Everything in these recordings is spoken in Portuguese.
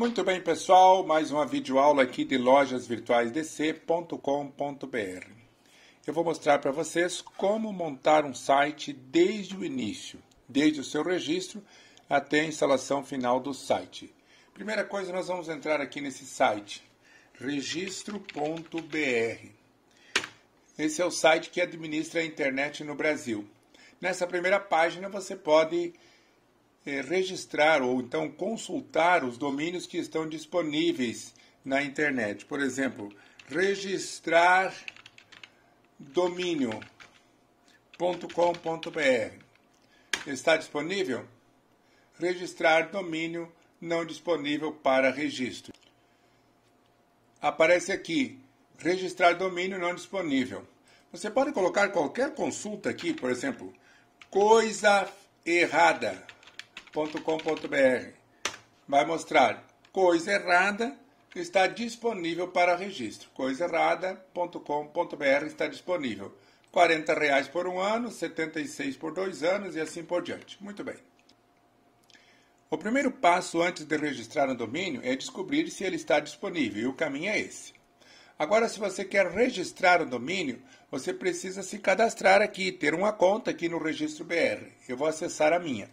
Muito bem, pessoal, mais uma videoaula aqui de lojasvirtuaisdc.com.br. Eu vou mostrar para vocês como montar um site desde o início, desde o seu registro até a instalação final do site. Primeira coisa, nós vamos entrar aqui nesse site, registro.br. Esse é o site que administra a internet no Brasil. Nessa primeira página você pode eh, registrar ou então consultar os domínios que estão disponíveis na internet. Por exemplo, registrar domínio.com.br está disponível? Registrar domínio não disponível para registro. Aparece aqui registrar domínio não disponível. Você pode colocar qualquer consulta aqui, por exemplo, coisa errada www.cultura.com.br vai mostrar coisa errada está disponível para registro. coisaerrada.com.br está disponível. R$ reais por um ano, 76,00 por dois anos e assim por diante. Muito bem. O primeiro passo antes de registrar um domínio é descobrir se ele está disponível, e o caminho é esse. Agora, se você quer registrar um domínio, você precisa se cadastrar aqui, ter uma conta aqui no Registro BR. Eu vou acessar a minha.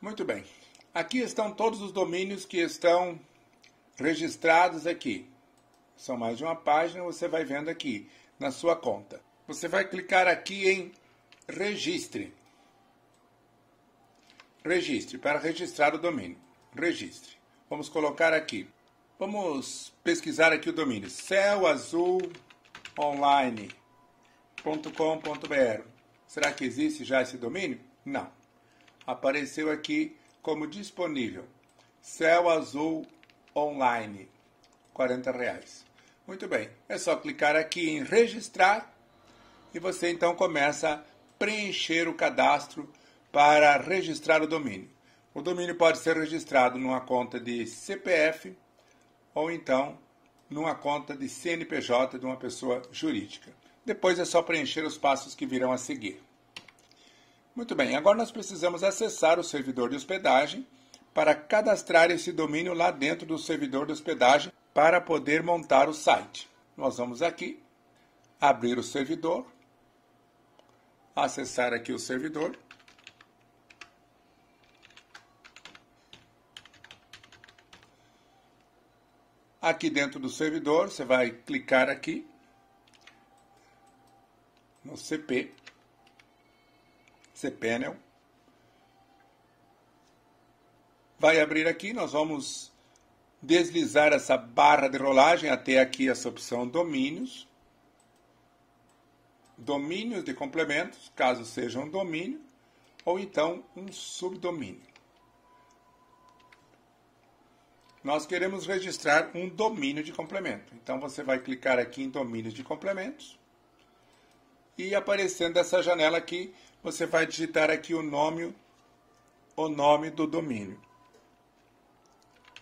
Muito bem. Aqui estão todos os domínios que estão registrados aqui. São mais de uma página, você vai vendo aqui na sua conta. Você vai clicar aqui em Registre. Registre, para registrar o domínio. Registre. Vamos colocar aqui. Vamos pesquisar aqui o domínio. celazulonline.com.br Será que existe já esse domínio? Não apareceu aqui como disponível. Céu Azul Online, 40 reais. Muito bem, é só clicar aqui em registrar e você então começa a preencher o cadastro para registrar o domínio. O domínio pode ser registrado numa conta de CPF ou então numa conta de CNPJ de uma pessoa jurídica. Depois é só preencher os passos que virão a seguir. Muito bem, agora nós precisamos acessar o servidor de hospedagem para cadastrar esse domínio lá dentro do servidor de hospedagem para poder montar o site. Nós vamos aqui, abrir o servidor, acessar aqui o servidor. Aqui dentro do servidor, você vai clicar aqui no CP cPanel. Vai abrir aqui, nós vamos deslizar essa barra de rolagem até aqui essa opção domínios. Domínios de complementos, caso seja um domínio, ou então um subdomínio. Nós queremos registrar um domínio de complemento. Então você vai clicar aqui em domínios de complementos e aparecendo essa janela aqui, você vai digitar aqui o nome, o nome do domínio.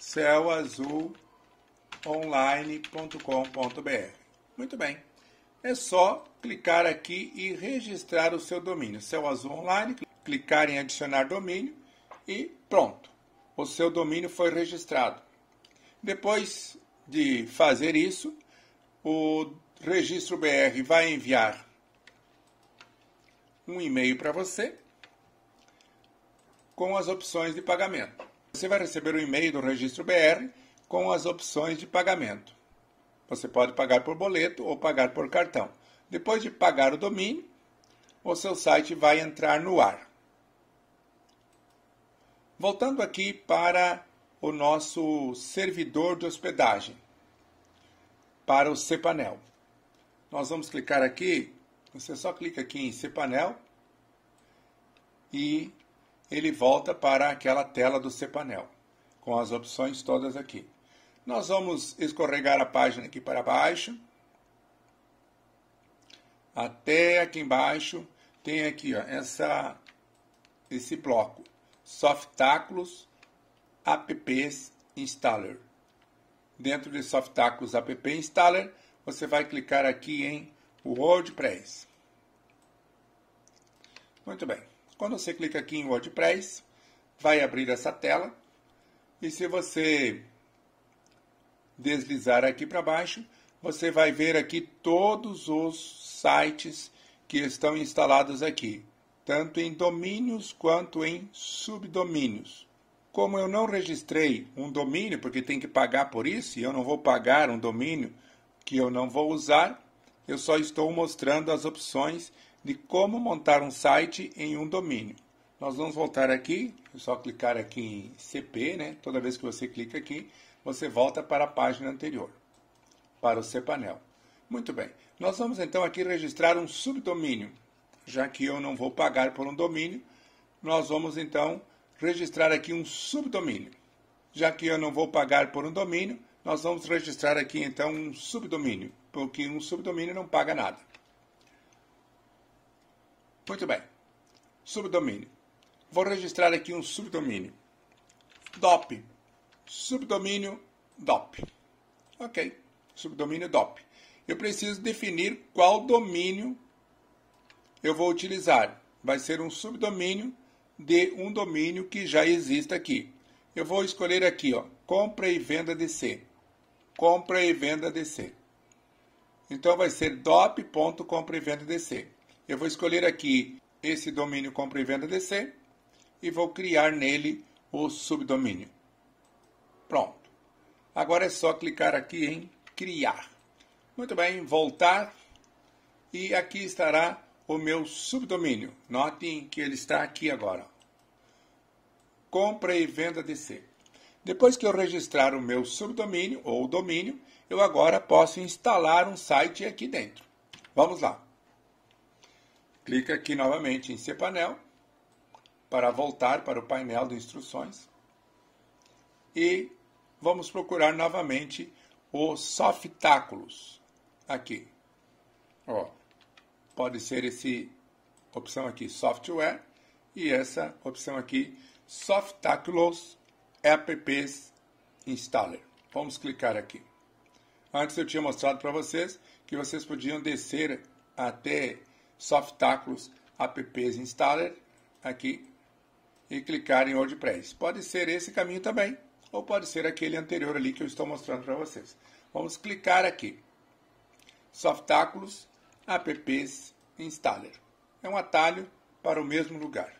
céuazulonline.com.br. Muito bem. É só clicar aqui e registrar o seu domínio. Céu Azul Online, clicar em adicionar domínio e pronto. O seu domínio foi registrado. Depois de fazer isso, o registro BR vai enviar um e-mail para você com as opções de pagamento. Você vai receber um e-mail do Registro BR com as opções de pagamento. Você pode pagar por boleto ou pagar por cartão. Depois de pagar o domínio, o seu site vai entrar no ar. Voltando aqui para o nosso servidor de hospedagem, para o cPanel. Nós vamos clicar aqui, você só clica aqui em cPanel e ele volta para aquela tela do cPanel, com as opções todas aqui. Nós vamos escorregar a página aqui para baixo, até aqui embaixo, tem aqui ó, essa, esse bloco, Softaculous Apps Installer. Dentro de Softaculous App Installer, você vai clicar aqui em WordPress. Muito bem. Quando você clica aqui em WordPress, vai abrir essa tela. E se você deslizar aqui para baixo, você vai ver aqui todos os sites que estão instalados aqui, tanto em domínios quanto em subdomínios. Como eu não registrei um domínio, porque tem que pagar por isso, e eu não vou pagar um domínio que eu não vou usar, eu só estou mostrando as opções de como montar um site em um domínio. Nós vamos voltar aqui, é só clicar aqui em CP, né? Toda vez que você clica aqui, você volta para a página anterior, para o cPanel. Muito bem. Nós vamos então aqui registrar um subdomínio. Já que eu não vou pagar por um domínio, nós vamos então registrar aqui um subdomínio. Já que eu não vou pagar por um domínio, nós vamos registrar aqui então um subdomínio, porque um subdomínio não paga nada. Muito bem. Subdomínio. Vou registrar aqui um subdomínio. DOP. Subdomínio DOP. Ok. Subdomínio DOP. Eu preciso definir qual domínio eu vou utilizar. Vai ser um subdomínio de um domínio que já existe aqui. Eu vou escolher aqui, ó, compra e venda DC. Compra e venda DC. Então vai ser dop.compra e venda DC. Eu vou escolher aqui esse domínio compra e venda DC e vou criar nele o subdomínio. Pronto. Agora é só clicar aqui em criar. Muito bem, voltar e aqui estará o meu subdomínio. Notem que ele está aqui agora. Compra e venda DC. Depois que eu registrar o meu subdomínio ou domínio, eu agora posso instalar um site aqui dentro. Vamos lá. Clica aqui novamente em Cpanel para voltar para o painel de instruções e vamos procurar novamente o Softáculos aqui. Ó, pode ser esse opção aqui Software e essa opção aqui Softáculos Apps Installer. Vamos clicar aqui. Antes eu tinha mostrado para vocês que vocês podiam descer até Softaculous Apps Installer aqui e clicar em WordPress. Pode ser esse caminho também, ou pode ser aquele anterior ali que eu estou mostrando para vocês. Vamos clicar aqui. Softaculous Apps Installer. É um atalho para o mesmo lugar.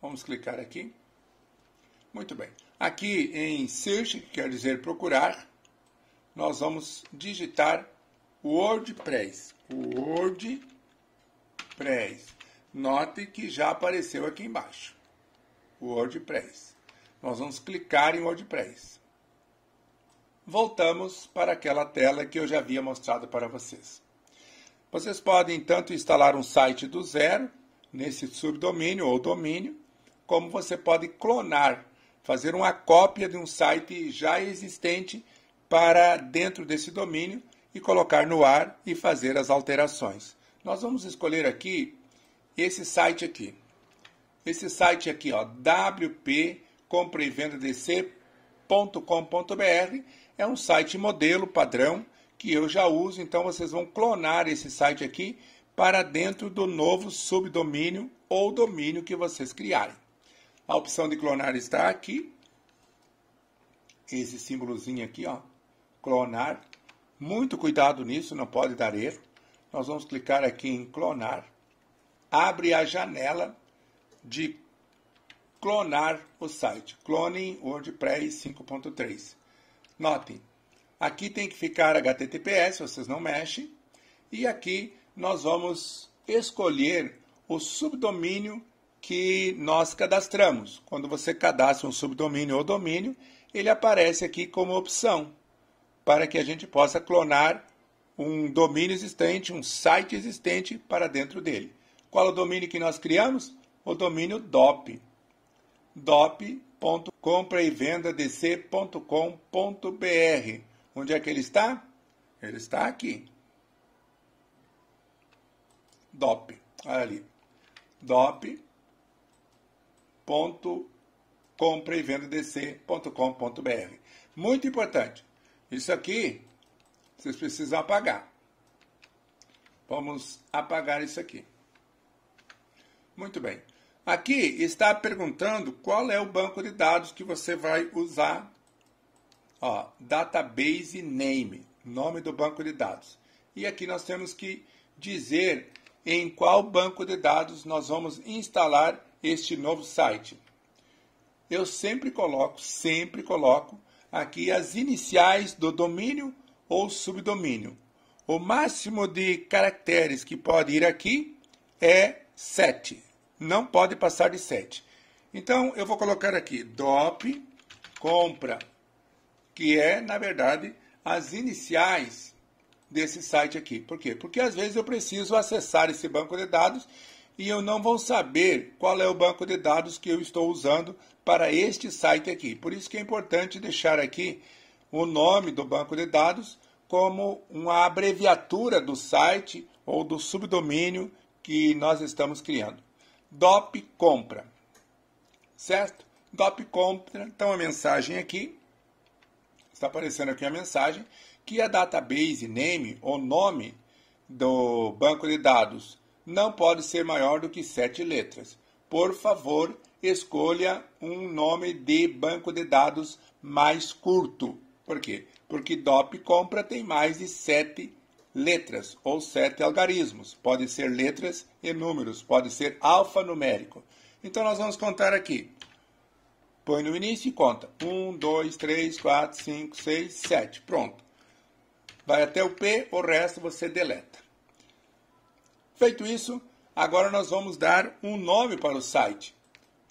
Vamos clicar aqui. Muito bem. Aqui em search, que quer dizer procurar, nós vamos digitar WordPress. WordPress. Note que já apareceu aqui embaixo. WordPress. Nós vamos clicar em WordPress. Voltamos para aquela tela que eu já havia mostrado para vocês. Vocês podem tanto instalar um site do zero nesse subdomínio ou domínio, como você pode clonar, fazer uma cópia de um site já existente para dentro desse domínio e colocar no ar e fazer as alterações. Nós vamos escolher aqui esse site aqui. Esse site aqui, ó, WP e é um site modelo padrão que eu já uso, então vocês vão clonar esse site aqui para dentro do novo subdomínio ou domínio que vocês criarem. A opção de clonar está aqui. Esse símbolozinho aqui, ó, clonar. Muito cuidado nisso, não pode dar erro. Nós vamos clicar aqui em clonar. Abre a janela de clonar o site. Clone WordPress 5.3. Notem, aqui tem que ficar HTTPS, vocês não mexem. E aqui nós vamos escolher o subdomínio que nós cadastramos. Quando você cadastra um subdomínio ou domínio, ele aparece aqui como opção para que a gente possa clonar um domínio existente, um site existente para dentro dele. Qual é o domínio que nós criamos? O domínio DOP. DOP.compra Onde é que ele está? Ele está aqui. DOP. Olha ali. DOP.compra Muito importante. Isso aqui, vocês precisam apagar. Vamos apagar isso aqui. Muito bem. Aqui está perguntando qual é o banco de dados que você vai usar. Ó, database name, nome do banco de dados. E aqui nós temos que dizer em qual banco de dados nós vamos instalar este novo site. Eu sempre coloco, sempre coloco aqui as iniciais do domínio ou subdomínio. O máximo de caracteres que pode ir aqui é 7. Não pode passar de 7. Então, eu vou colocar aqui DOP, compra, que é, na verdade, as iniciais desse site aqui. Por quê? Porque às vezes eu preciso acessar esse banco de dados e eu não vou saber qual é o banco de dados que eu estou usando para este site aqui. Por isso que é importante deixar aqui o nome do banco de dados como uma abreviatura do site ou do subdomínio que nós estamos criando. DOP compra. Certo? DOP compra, então a mensagem aqui está aparecendo aqui a mensagem que a database name ou nome do banco de dados não pode ser maior do que sete letras. Por favor, escolha um nome de banco de dados mais curto. Por quê? Porque DOP compra tem mais de sete letras ou sete algarismos. Pode ser letras e números, pode ser alfanumérico. Então nós vamos contar aqui. Põe no início e conta. 1, 2, 3, 4, 5, 6, 7. Pronto. Vai até o P, o resto você deleta. Feito isso, agora nós vamos dar um nome para o site.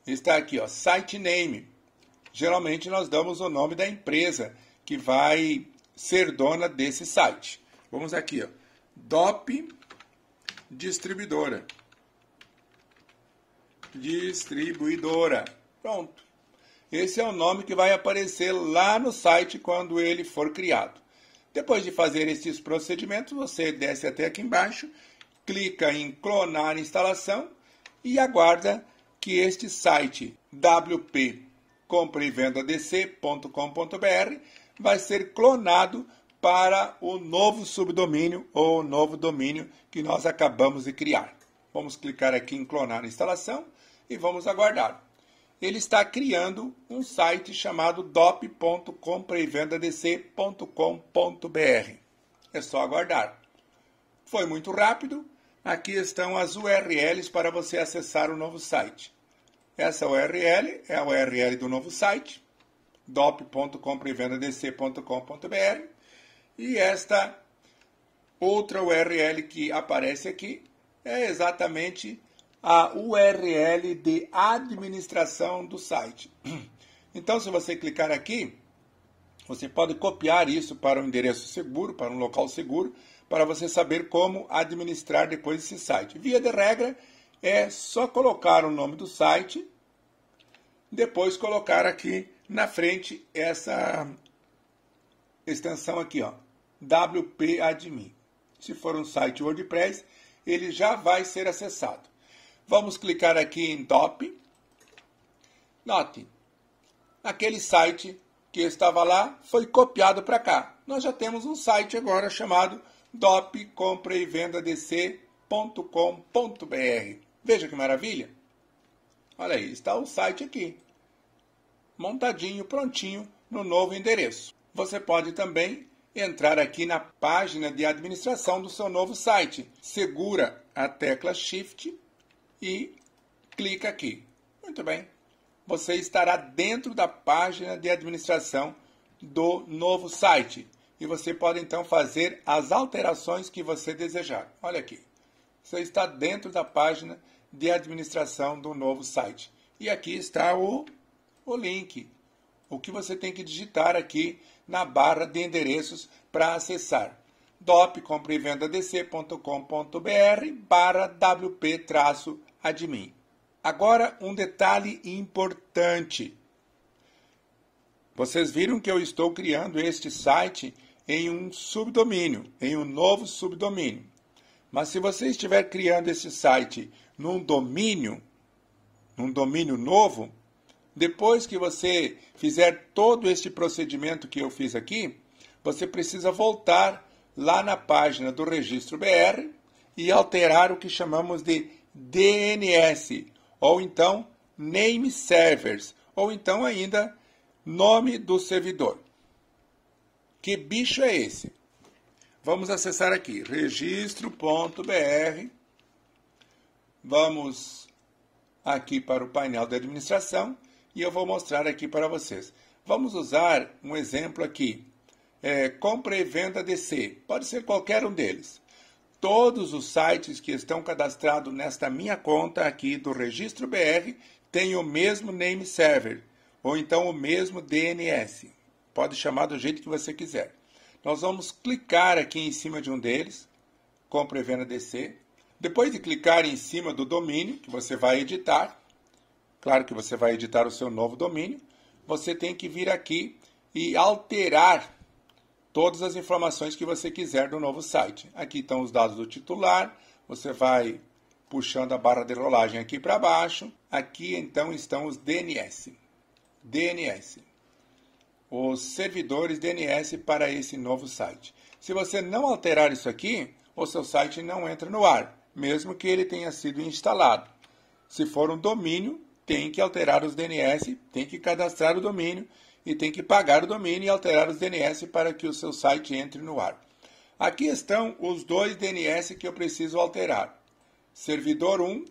Está aqui, ó, site name. Geralmente nós damos o nome da empresa que vai ser dona desse site. Vamos aqui, ó, DOP Distribuidora. Distribuidora. Pronto. Esse é o nome que vai aparecer lá no site quando ele for criado. Depois de fazer esses procedimentos, você desce até aqui embaixo clica em clonar instalação e aguarda que este site wpcompravendadc.com.br vai ser clonado para o novo subdomínio ou novo domínio que nós acabamos de criar. Vamos clicar aqui em clonar instalação e vamos aguardar. Ele está criando um site chamado dop.compravendadc.com.br. É só aguardar. Foi muito rápido Aqui estão as URLs para você acessar o novo site. Essa URL é a URL do novo site, dop.comprevenda.dc.com.br, e esta outra URL que aparece aqui é exatamente a URL de administração do site. Então, se você clicar aqui, você pode copiar isso para um endereço seguro, para um local seguro, para você saber como administrar depois esse site. Via de regra, é só colocar o nome do site, depois colocar aqui na frente essa extensão aqui, ó, wp-admin. Se for um site WordPress, ele já vai ser acessado. Vamos clicar aqui em top. Note, aquele site que estava lá foi copiado para cá. Nós já temos um site agora chamado top Veja que maravilha! Olha aí, está o site aqui, montadinho, prontinho, no novo endereço. Você pode também entrar aqui na página de administração do seu novo site. Segura a tecla Shift e clica aqui. Muito bem. Você estará dentro da página de administração do novo site e você pode então fazer as alterações que você desejar. Olha aqui, você está dentro da página de administração do novo site. E aqui está o, o link, o que você tem que digitar aqui na barra de endereços para acessar dop barra wp-admin. Agora um detalhe importante. Vocês viram que eu estou criando este site em um subdomínio, em um novo subdomínio. Mas se você estiver criando esse site num domínio, num domínio novo, depois que você fizer todo este procedimento que eu fiz aqui, você precisa voltar lá na página do registro BR e alterar o que chamamos de DNS, ou então name servers, ou então ainda nome do servidor. Que bicho é esse? Vamos acessar aqui, registro.br. Vamos aqui para o painel de administração e eu vou mostrar aqui para vocês. Vamos usar um exemplo aqui. É, compra e venda DC. Pode ser qualquer um deles. Todos os sites que estão cadastrados nesta minha conta aqui do Registro BR têm o mesmo name server, ou então o mesmo DNS. Pode chamar do jeito que você quiser. Nós vamos clicar aqui em cima de um deles, compra e venda DC. Depois de clicar em cima do domínio que você vai editar, claro que você vai editar o seu novo domínio, você tem que vir aqui e alterar todas as informações que você quiser do novo site. Aqui estão os dados do titular, você vai puxando a barra de rolagem aqui para baixo. Aqui então estão os DNS. DNS os servidores DNS para esse novo site. Se você não alterar isso aqui, o seu site não entra no ar, mesmo que ele tenha sido instalado. Se for um domínio, tem que alterar os DNS, tem que cadastrar o domínio e tem que pagar o domínio e alterar os DNS para que o seu site entre no ar. Aqui estão os dois DNS que eu preciso alterar. Servidor 1,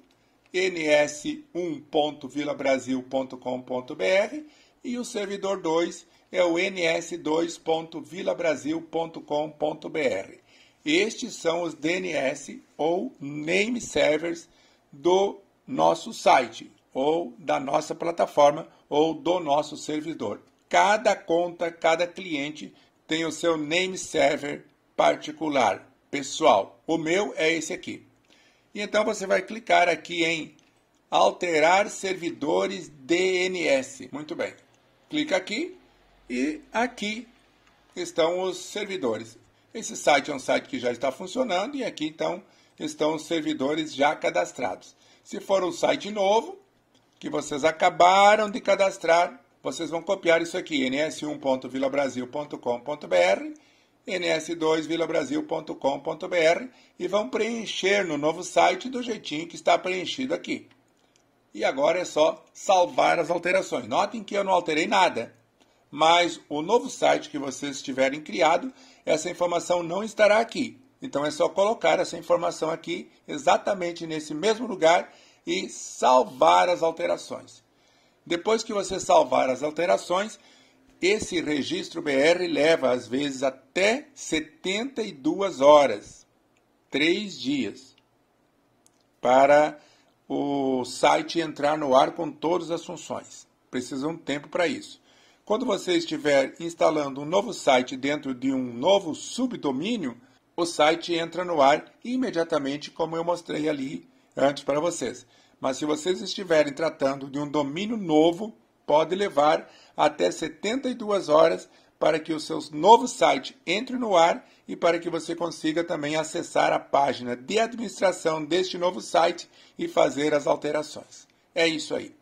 ns1.vilabrasil.com.br e o servidor 2, é o ns2.vilabrasil.com.br. Estes são os DNS ou name servers do nosso site, ou da nossa plataforma, ou do nosso servidor. Cada conta, cada cliente tem o seu name server particular, pessoal. O meu é esse aqui. E então você vai clicar aqui em alterar servidores DNS. Muito bem. Clica aqui e aqui estão os servidores. Esse site é um site que já está funcionando e aqui então estão os servidores já cadastrados. Se for um site novo que vocês acabaram de cadastrar, vocês vão copiar isso aqui: ns1.vilabrasil.com.br, ns2vilabrasil.com.br e vão preencher no novo site do jeitinho que está preenchido aqui. E agora é só salvar as alterações. Notem que eu não alterei nada mas o novo site que vocês tiverem criado, essa informação não estará aqui. Então é só colocar essa informação aqui exatamente nesse mesmo lugar e salvar as alterações. Depois que você salvar as alterações, esse registro BR leva às vezes até 72 horas, 3 dias, para o site entrar no ar com todas as funções. Precisa um tempo para isso. Quando você estiver instalando um novo site dentro de um novo subdomínio, o site entra no ar imediatamente, como eu mostrei ali antes para vocês. Mas se vocês estiverem tratando de um domínio novo, pode levar até 72 horas para que o seu novo site entre no ar e para que você consiga também acessar a página de administração deste novo site e fazer as alterações. É isso aí.